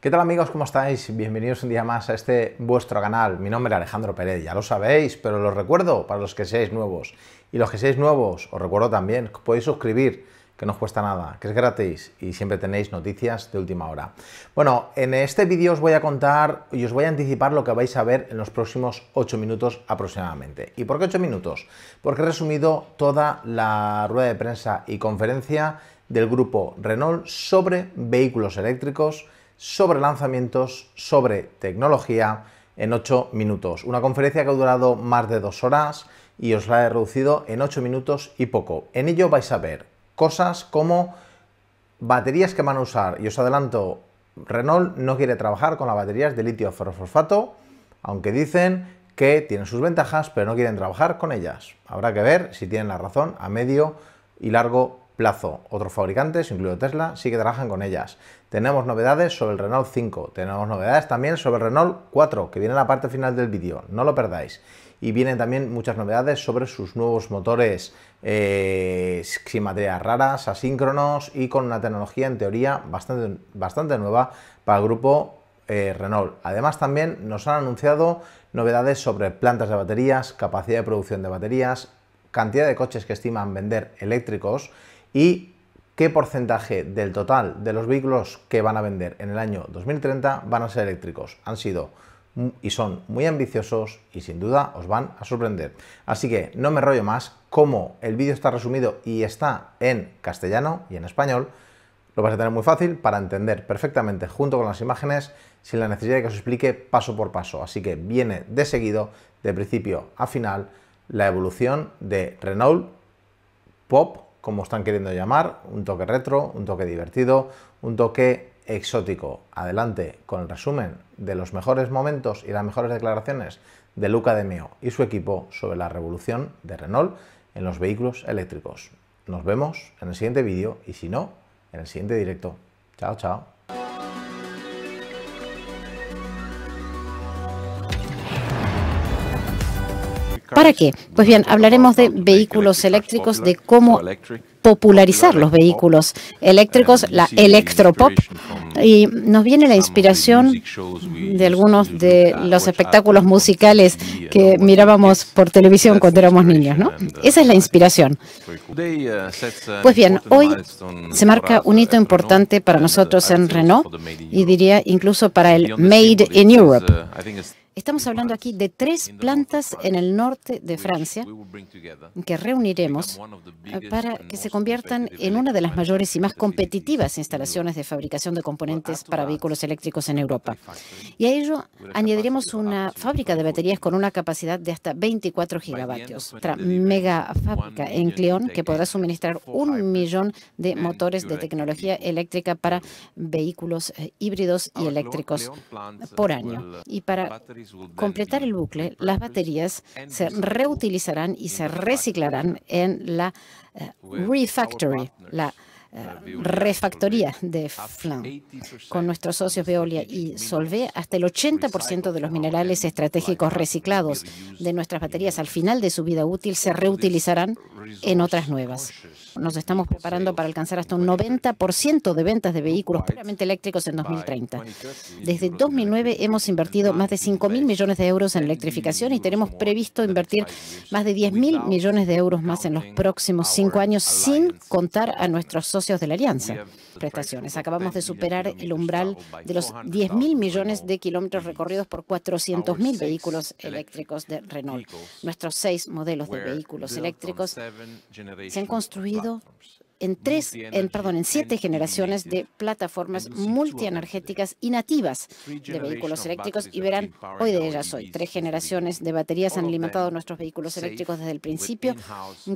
¿Qué tal amigos? ¿Cómo estáis? Bienvenidos un día más a este vuestro canal. Mi nombre es Alejandro Pérez, ya lo sabéis, pero lo recuerdo para los que seáis nuevos. Y los que seáis nuevos, os recuerdo también que podéis suscribir, que no os cuesta nada, que es gratis y siempre tenéis noticias de última hora. Bueno, en este vídeo os voy a contar y os voy a anticipar lo que vais a ver en los próximos 8 minutos aproximadamente. ¿Y por qué 8 minutos? Porque he resumido toda la rueda de prensa y conferencia del grupo Renault sobre vehículos eléctricos sobre lanzamientos, sobre tecnología en 8 minutos. Una conferencia que ha durado más de dos horas y os la he reducido en 8 minutos y poco. En ello vais a ver cosas como baterías que van a usar. Y os adelanto, Renault no quiere trabajar con las baterías de litio ferrofosfato, aunque dicen que tienen sus ventajas, pero no quieren trabajar con ellas. Habrá que ver si tienen la razón a medio y largo plazo. Otros fabricantes, incluido Tesla, sí que trabajan con ellas. Tenemos novedades sobre el Renault 5, tenemos novedades también sobre el Renault 4, que viene en la parte final del vídeo, no lo perdáis. Y vienen también muchas novedades sobre sus nuevos motores eh, sin materias raras, asíncronos y con una tecnología en teoría bastante, bastante nueva para el grupo eh, Renault. Además también nos han anunciado novedades sobre plantas de baterías, capacidad de producción de baterías, cantidad de coches que estiman vender eléctricos y qué porcentaje del total de los vehículos que van a vender en el año 2030 van a ser eléctricos. Han sido y son muy ambiciosos y sin duda os van a sorprender. Así que no me rollo más, como el vídeo está resumido y está en castellano y en español, lo vas a tener muy fácil para entender perfectamente junto con las imágenes sin la necesidad de que os explique paso por paso. Así que viene de seguido, de principio a final, la evolución de Renault Pop como están queriendo llamar, un toque retro, un toque divertido, un toque exótico. Adelante con el resumen de los mejores momentos y las mejores declaraciones de Luca de Meo y su equipo sobre la revolución de Renault en los vehículos eléctricos. Nos vemos en el siguiente vídeo y si no, en el siguiente directo. Chao, chao. ¿Para qué? Pues bien, hablaremos de vehículos eléctricos, de cómo popularizar los vehículos eléctricos, la electropop, y nos viene la inspiración de algunos de los espectáculos musicales que mirábamos por televisión cuando éramos niños, ¿no? Esa es la inspiración. Pues bien, hoy se marca un hito importante para nosotros en Renault y diría incluso para el Made in Europe. Estamos hablando aquí de tres plantas en el norte de Francia que reuniremos eh, para que se conviertan en una de las mayores y más competitivas instalaciones de fabricación de componentes para vehículos eléctricos en Europa. Y a ello añadiremos una fábrica de baterías con una capacidad de hasta 24 gigavatios, otra mega fábrica en Cleón que podrá suministrar un millón de motores de tecnología eléctrica para vehículos eh, híbridos y eléctricos por año. Y para completar el bucle, las baterías se reutilizarán y se reciclarán en la eh, la eh, refactoría de Flam Con nuestros socios Veolia y Solvay, hasta el 80% de los minerales estratégicos reciclados de nuestras baterías al final de su vida útil se reutilizarán en otras nuevas. Nos estamos preparando para alcanzar hasta un 90% de ventas de vehículos puramente eléctricos en 2030. Desde 2009 hemos invertido más de 5 mil millones de euros en electrificación y tenemos previsto invertir más de 10 mil millones de euros más en los próximos cinco años sin contar a nuestros socios de la alianza. Prestaciones. Acabamos de superar el umbral de los 10 mil millones de kilómetros recorridos por 400.000 vehículos eléctricos de Renault. Nuestros seis modelos de vehículos eléctricos se han construido en tres, en, perdón, en siete generaciones de plataformas multienergéticas y nativas de vehículos eléctricos y verán hoy de ellas hoy. Tres generaciones de baterías han alimentado nuestros vehículos eléctricos desde el principio,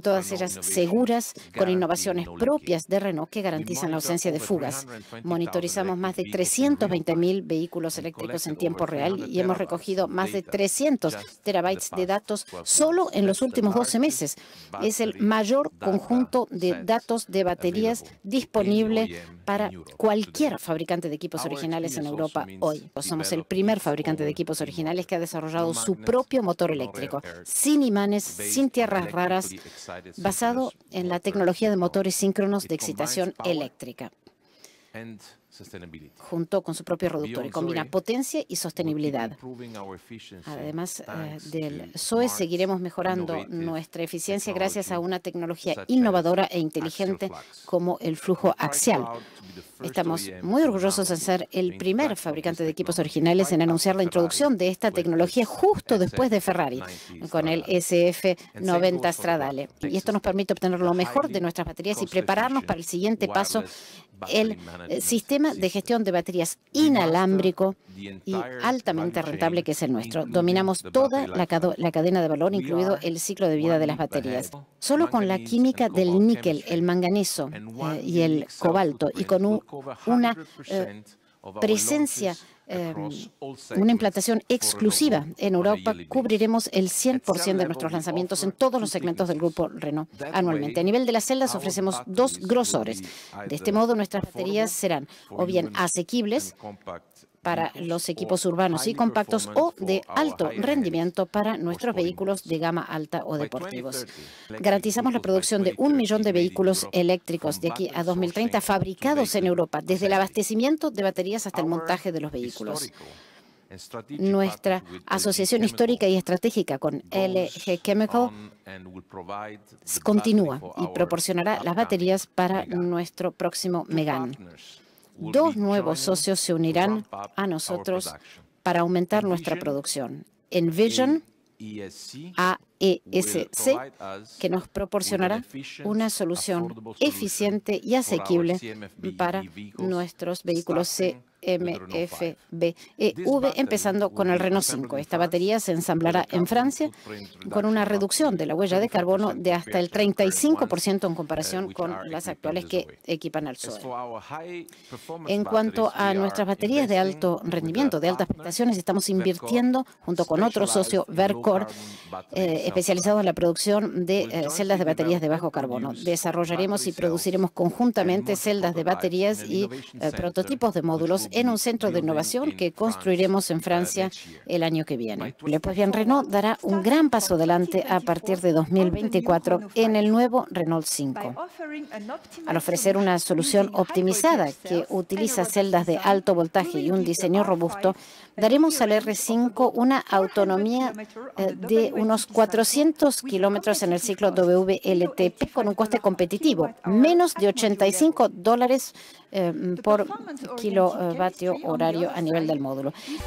todas ellas seguras, con innovaciones propias de Renault que garantizan la ausencia de fugas. Monitorizamos más de 320.000 vehículos eléctricos en tiempo real y hemos recogido más de 300 terabytes de datos solo en los últimos 12 meses. Es el mayor conjunto de datos de baterías disponible para cualquier fabricante de equipos originales en Europa hoy. Somos el primer fabricante de equipos originales que ha desarrollado su propio motor eléctrico, sin imanes, sin tierras raras, basado en la tecnología de motores síncronos de excitación eléctrica junto con su propio reductor y combina e- potencia y sostenibilidad. Además eh, del SOE, seguiremos mejorando nuestra eficiencia gracias a una tecnología innovadora e inteligente como el flujo axial. Estamos muy orgullosos de ser el primer fabricante de equipos originales en anunciar la introducción de esta tecnología justo después de Ferrari, con el SF90 Stradale. Y esto nos permite obtener lo mejor de nuestras baterías y prepararnos para el siguiente paso, el eh, sistema de gestión de baterías inalámbrico y altamente rentable que es el nuestro. Dominamos toda la, cadena de valor, incluido el ciclo de vida de las baterías. Solo con la química del níquel, el manganeso eh, y el cobalto, y con un una eh, presencia, em, una implantación exclusiva en Europa, cubriremos el 100% de nuestros lanzamientos en todos los segmentos del grupo Renault anualmente. A nivel de las celdas ofrecemos dos grosores. De este modo, nuestras baterías serán o bien asequibles para los equipos urbanos y compactos o de alto rendimiento para nuestros vehículos de gama alta o deportivos. Garantizamos la producción de un millón de vehículos eléctricos de aquí a 2030 fabricados en Europa, desde el abastecimiento de baterías hasta el montaje de los vehículos. Nuestra asociación histórica y estratégica con LG Chemical continúa y proporcionará las baterías para nuestro próximo Megane dos nuevos socios se unirán a nosotros para aumentar nuestra producción. Envision, AESC, que nos proporcionará una solución eficiente y asequible e para nuestros vehículos C. MFBEV, eh, empezando con el Renault 5. Esta batería se ensamblará en Francia con una reducción de la huella de carbono de hasta el 35% en comparación eh, con las actuales que equipan al Zoe. En cuanto a nuestras baterías de alto rendimiento, de altas prestaciones, estamos invirtiendo junto con otro socio, Vercor, eh, especializado en la producción de celdas de baterías de bajo carbono. Desarrollaremos y produciremos conjuntamente celdas de baterías y prototipos de módulos en un centro de innovación que construiremos en Francia el año que viene. Pues bien, Renault dará un gran paso adelante a partir de 2024 en el nuevo Renault 5, al ofrecer una solución optimizada que utiliza celdas de alto voltaje y un diseño robusto, daremos al R5 una autonomía eh, de unos 400 kilómetros en el ciclo WLTP con un coste competitivo, menos de 85 dólares eh, por kilovatio eh, horario a nivel del módulo. Uh,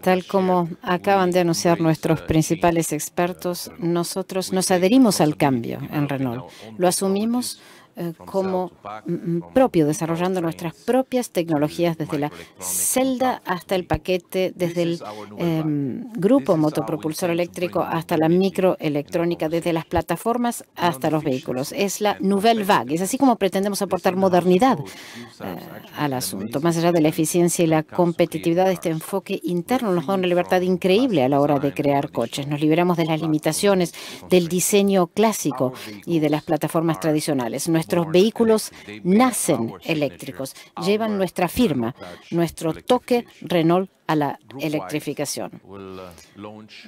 Tal como acaban de anunciar nuestros principales uh, expertos, nosotros nos adherimos al cambio en Renault. Lo asumimos eh, como mm, mm, propio, desarrollando nuestras propias tecnologías desde la celda hasta el paquete, desde el em, grupo motopropulsor eléctrico hasta la microelectrónica, desde las plataformas hasta los vehículos. Es la Nouvelle Vague. Es así como pretendemos aportar modernidad eh, al asunto. Más allá de la eficiencia y la competitividad, este enfoque interno nos da una libertad increíble a la hora de crear coches. Nos liberamos de las limitaciones del diseño clásico y de las plataformas tradicionales. Nuestros vehículos nacen eléctricos, llevan nuestra firma, nuestro toque Renault a la electrificación.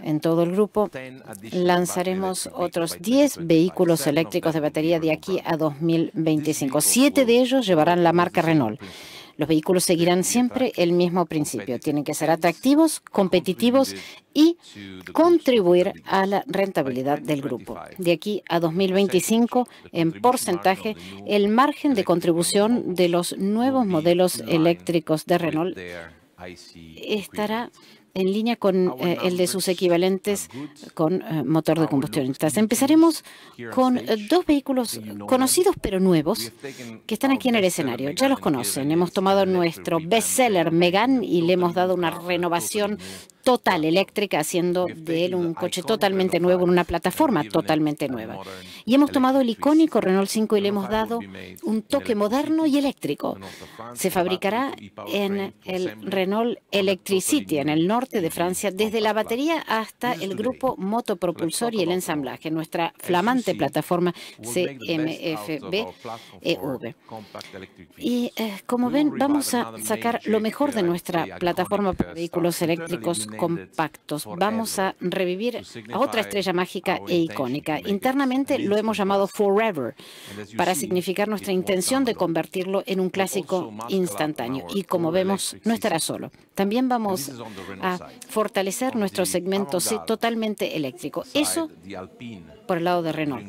En todo el grupo lanzaremos otros 10 vehículos eléctricos de batería de aquí a 2025. Siete de ellos llevarán la marca Renault. Los vehículos seguirán siempre el mismo principio. Tienen que ser atractivos, competitivos y contribuir a la rentabilidad del grupo. De aquí a 2025, en porcentaje, el margen de contribución de los nuevos modelos eléctricos de Renault estará en línea con ah, eh, el de sus equivalentes um, con eh, motor de ah, combustión Empezaremos con eh, dos vehículos conocidos pero nuevos que están aquí en el escenario. Ya los conocen. Hemos tomado nuestro bestseller Megan y le hemos dado una renovación Total eléctrica, haciendo de él un coche totalmente nuevo en una plataforma totalmente nueva. Y hemos tomado el icónico Renault 5 y le hemos dado un toque moderno y eléctrico. Se fabricará en el Renault Electricity, en el norte de Francia, desde la batería hasta el grupo motopropulsor y el ensamblaje, nuestra flamante plataforma CMFB-EV. E y eh, como ven, vamos a sacar lo mejor de nuestra plataforma para vehículos eléctricos compactos. Vamos a revivir a otra estrella mágica e icónica. Internamente lo hemos llamado Forever para significar nuestra intención de convertirlo en un clásico instantáneo. Y como vemos, no estará solo. También vamos a fortalecer nuestro segmento totalmente eléctrico. Eso por el lado de Renault.